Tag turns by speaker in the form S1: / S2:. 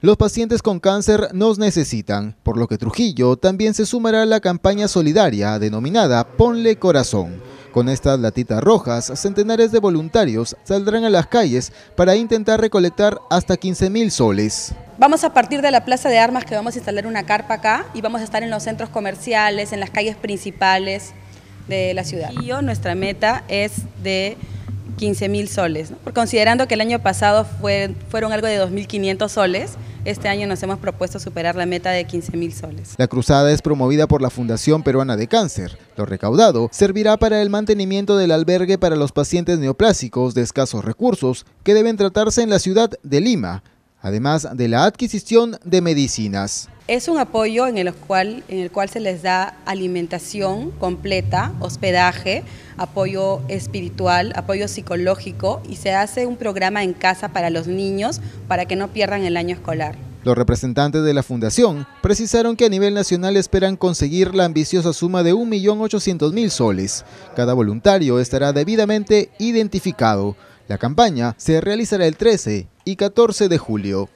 S1: Los pacientes con cáncer nos necesitan, por lo que Trujillo también se sumará a la campaña solidaria denominada Ponle Corazón. Con estas latitas rojas, centenares de voluntarios saldrán a las calles para intentar recolectar hasta 15.000 mil soles.
S2: Vamos a partir de la Plaza de Armas que vamos a instalar una carpa acá y vamos a estar en los centros comerciales, en las calles principales de la ciudad. Y nuestra meta es de 15.000 soles. Considerando que el año pasado fue, fueron algo de 2.500 soles, este año nos hemos propuesto superar la meta de 15.000 mil soles.
S1: La cruzada es promovida por la Fundación Peruana de Cáncer. Lo recaudado servirá para el mantenimiento del albergue para los pacientes neoplásicos de escasos recursos que deben tratarse en la ciudad de Lima además de la adquisición de medicinas.
S2: Es un apoyo en el cual, en el cual se les da alimentación completa, hospedaje, apoyo espiritual, apoyo psicológico y se hace un programa en casa para los niños para que no pierdan el año escolar.
S1: Los representantes de la fundación precisaron que a nivel nacional esperan conseguir la ambiciosa suma de 1.800.000 soles. Cada voluntario estará debidamente identificado. La campaña se realizará el 13 y 14 de julio.